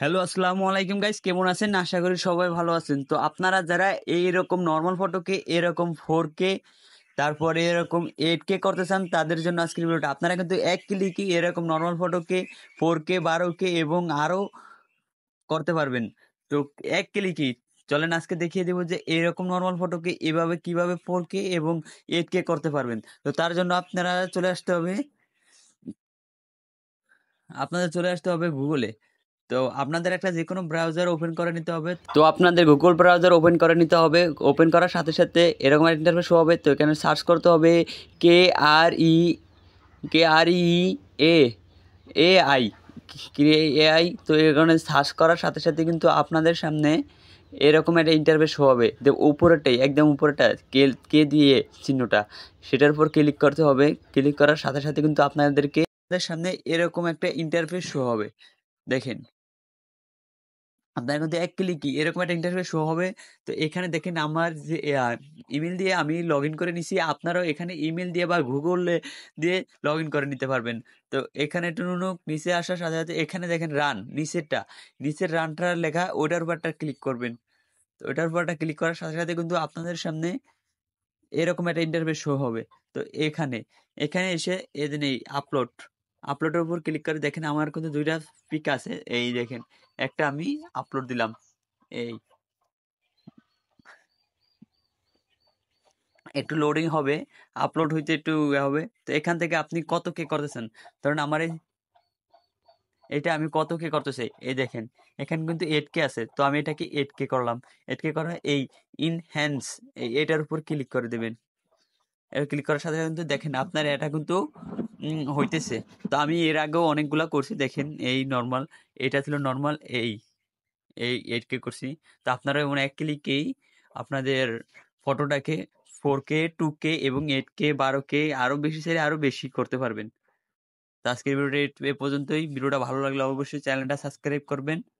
hello আসসালামু আলাইকুম guys কেমন আছেন আশা করি সবাই ভালো আছেন তো আপনারা যারা এইরকম নর্মাল ফটোকে এরকম ফোর কে তারপরে এরকম এইট কে করতে চান তাদের জন্য আজকের ভিডিওটা আপনারা কিন্তু এক ক্লিকই এরকম নর্মাল ফটোকে ফোর কে বারো কে এবং আরও করতে পারবেন তো এক ক্লিকই চলেন আজকে দেখিয়ে দেবো যে এরকম নর্মাল ফটোকে এভাবে কিভাবে ফোর কে এবং এইট কে করতে পারবেন তো তার জন্য আপনারা চলে আসতে হবে আপনাদের চলে আসতে হবে গুগলে তো আপনাদের একটা যে কোনো ব্রাউজার ওপেন করে নিতে হবে তো আপনাদের গুগল ব্রাউজার ওপেন করে নিতে হবে ওপেন করার সাথে সাথে এরকম একটা ইন্টারফেস হবে তো এখানে সার্চ করতে হবে কে আর ই কে আর ই এ এ আই এ আই তো এখানে সার্চ করার সাথে সাথে কিন্তু আপনাদের সামনে এরকম একটা ইন্টারভেস হবে উপরেটাই একদম উপরেটা কে কে দিয়ে চিহ্নটা সেটার উপর ক্লিক করতে হবে ক্লিক করার সাথে সাথে কিন্তু আপনাদেরকে আপনাদের সামনে এরকম একটা ইন্টারফেস শো হবে দেখেন আপনার কিন্তু এক ক্লিকই এরকম একটা ইন্টারফেস শো হবে তো এখানে দেখেন আমার যে ইমেল দিয়ে আমি লগ ইন করে নিছি আপনারাও এখানে ইমেল দিয়ে বা গুগলে দিয়ে লগ ইন করে নিতে পারবেন তো এখানে টুনুক নিচে আসার সাথে সাথে এখানে দেখেন রান নিচেরটা নিচের রানটা লেখা ওটার উপরটা ক্লিক করবেন তো ওটার উপরটা ক্লিক করার সাথে সাথে কিন্তু আপনাদের সামনে এরকম একটা ইন্টারফেস শো হবে তো এখানে এখানে এসে এদিন এই আপলোড আপলোডের উপর ক্লিক করে দেখেন আমার কিন্তু দুইটা পিক আছে এই দেখেন একটা আমি আপলোড দিলাম এই একটু লোডিং হবে আপলোড হইতে একটু ইয়ে হবে তো এখান থেকে আপনি কত কে করতেছেন ধরেন আমার এই এটা আমি কত কে করতেছি এই দেখেন এখানে কিন্তু এড কে আছে তো আমি এটাকে এড কে করলাম এড কে করা এই ইনহ্যান্স এটার উপর ক্লিক করে দেবেন ক্লিক করার সাথে কিন্তু দেখেন আপনার এটা কিন্তু হইতেছে তো আমি এর আগেও অনেকগুলা করছি দেখেন এই নর্মাল এটা ছিল নর্মাল এই এই এইটকে করছি তো আপনারা এমন এক ক্লিকেই আপনাদের ফটোটাকে ফোর কে টু কে এবং এইট কে বারো কে আরও বেশি সেরে আরও বেশি করতে পারবেন তো আজকের ভিডিওটা এ পর্যন্তই ভিডিওটা ভালো লাগলে অবশ্যই চ্যানেলটা সাবস্ক্রাইব করবেন